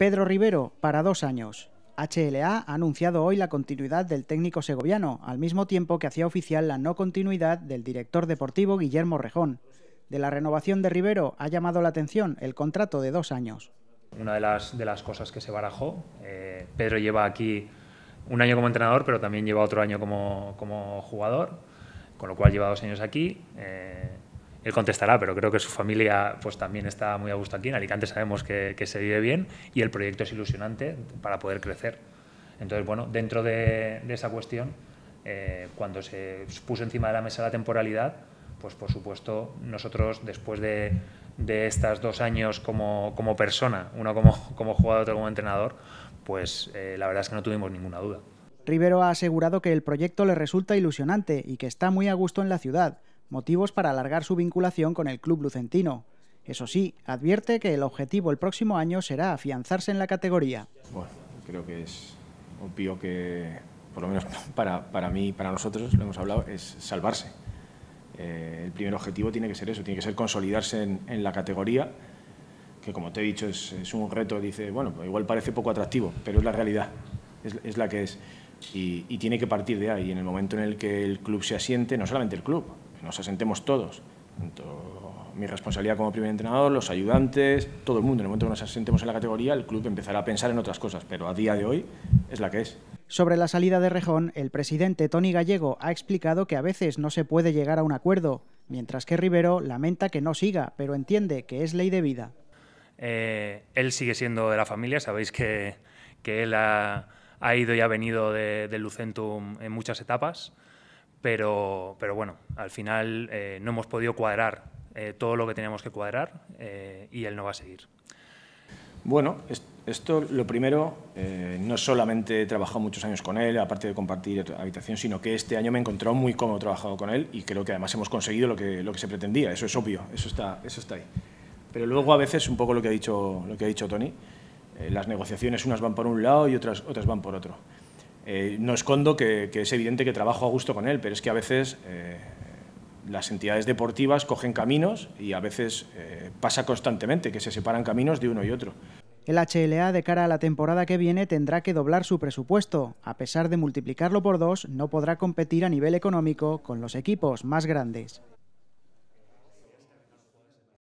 Pedro Rivero, para dos años. HLA ha anunciado hoy la continuidad del técnico segoviano, al mismo tiempo que hacía oficial la no continuidad del director deportivo Guillermo Rejón. De la renovación de Rivero ha llamado la atención el contrato de dos años. Una de las, de las cosas que se barajó, eh, Pedro lleva aquí un año como entrenador, pero también lleva otro año como, jugador, con lo cual lleva dos años aquí. Eh, él contestará, pero creo que su familia pues, también está muy a gusto aquí. En Alicante sabemos que, se vive bien y el proyecto es ilusionante para poder crecer. Entonces, bueno, dentro de, esa cuestión, eh, cuando se puso encima de la mesa la temporalidad, pues por supuesto nosotros después de, de estos dos años como, persona, uno como, como, jugador, otro como entrenador, pues eh, la verdad es que no tuvimos ninguna duda. Rivero ha asegurado que el proyecto le resulta ilusionante y que está muy a gusto en la ciudad motivos para alargar su vinculación con el club lucentino. Eso sí, advierte que el objetivo el próximo año será afianzarse en la categoría. creo que es obvio que, por lo menos para, mí y para nosotros, lo hemos hablado, es salvarse. Eh, el primer objetivo tiene que ser eso, tiene que ser consolidarse en, la categoría, que como te he dicho es, un reto, dice, bueno, pues igual parece poco atractivo, pero es la realidad, es, la que es. y, tiene que partir de ahí. En el momento en el que el club se asiente, no solamente el club, nos asentemos todos, mi responsabilidad como primer entrenador, los ayudantes, todo el mundo. En el momento que nos asentemos en la categoría, el club empezará a pensar en otras cosas, pero a día de hoy es la que es. Sobre la salida de Rejón, el presidente Tony Gallego ha explicado que a veces no se puede llegar a un acuerdo, mientras que Rivero lamenta que no siga, pero entiende que es ley de vida. Eh, él sigue siendo de la familia, sabéis que, él ha, ido y ha venido de, de Lucentum en muchas etapas pero, pero bueno, al final eh, no hemos podido cuadrar eh, todo lo que teníamos que cuadrar eh, y él no va a seguir. Bueno, esto lo primero, no solamente he trabajado muchos años con él, aparte de compartir habitación, sino que este año me he encontrado muy cómodo trabajado con él y creo que además hemos conseguido lo que, lo que se pretendía, eso es obvio, eso está, eso está ahí. Pero luego a veces, un poco lo que ha dicho, lo que ha dicho Tony, las negociaciones unas van por un lado y otras, otras van por otro. Eh, no escondo que, es evidente que trabajo a gusto con él, pero es que a veces eh, las entidades deportivas cogen caminos y a veces eh, pasa constantemente que se separan caminos de uno y otro. El HLA de cara a la temporada que viene tendrá que doblar su presupuesto. A pesar de multiplicarlo por dos, no podrá competir a nivel económico con los equipos más grandes.